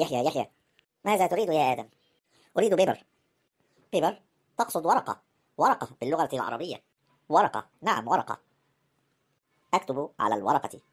يحيى يحيى ماذا تريد يا آدم؟ أريد بيبر بيبر؟ تقصد ورقة ورقة باللغة العربية ورقة نعم ورقة أكتب على الورقة